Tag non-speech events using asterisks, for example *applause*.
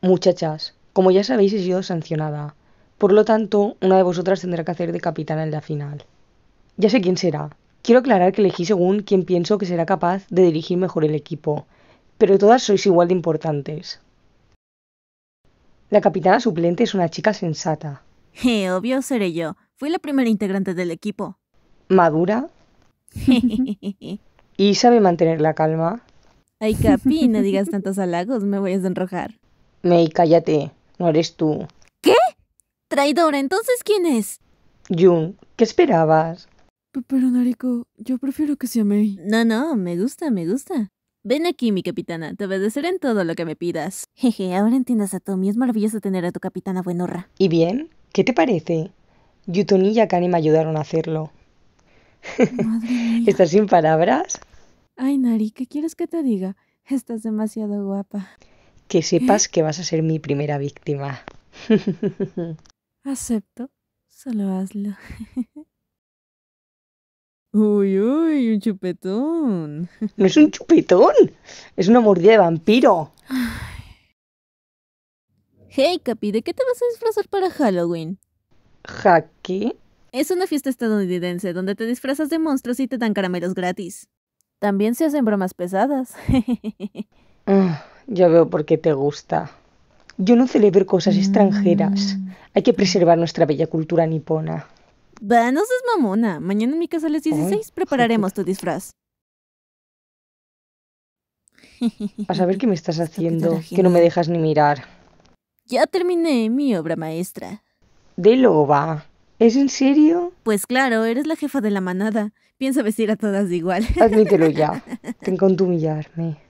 Muchachas, como ya sabéis he sido sancionada, por lo tanto una de vosotras tendrá que hacer de capitana en la final. Ya sé quién será. Quiero aclarar que elegí según quien pienso que será capaz de dirigir mejor el equipo, pero todas sois igual de importantes. La capitana suplente es una chica sensata. Je, *laughs* eh, obvio seré yo. Fui la primera integrante del equipo. ¿Madura? *laughs* ¿Y sabe mantener la calma? Ay, Capi, no digas tantos halagos, me voy a desenrojar. Mei, cállate, no eres tú. ¿Qué? Traidora, entonces ¿quién es? Jun, ¿qué esperabas? pero Nariko, yo prefiero que sea Mei. No, no, me gusta, me gusta. Ven aquí, mi capitana, te obedeceré en todo lo que me pidas. Jeje, ahora entiendes a Tommy, es maravilloso tener a tu capitana buenorra. ¿Y bien? ¿Qué te parece? Yutoni y Akane me ayudaron a hacerlo. Madre *laughs* ¿Estás sin palabras? Ay, Nari, ¿qué quieres que te diga? Estás demasiado guapa que sepas ¿Eh? que vas a ser mi primera víctima. *laughs* Acepto, solo hazlo. *laughs* Uy, uy, un chupetón. No es un chupetón, es una mordida de vampiro. Hey, Capi, ¿de qué te vas a disfrazar para Halloween? ¿Jackie? Es una fiesta estadounidense donde te disfrazas de monstruos y te dan caramelos gratis. También se hacen bromas pesadas. *laughs* Ah, ya veo por qué te gusta. Yo no celebro cosas mm. extranjeras. Hay que preservar nuestra bella cultura nipona. Va, no seas mamona. Mañana en mi casa a las 16 prepararemos tu disfraz. A saber qué me estás *laughs* haciendo, que no me dejas ni mirar. Ya terminé mi obra maestra. De loba. ¿Es en serio? Pues claro, eres la jefa de la manada. Piensa vestir a todas igual. Admítelo ya. *laughs* Tengo que humillarme.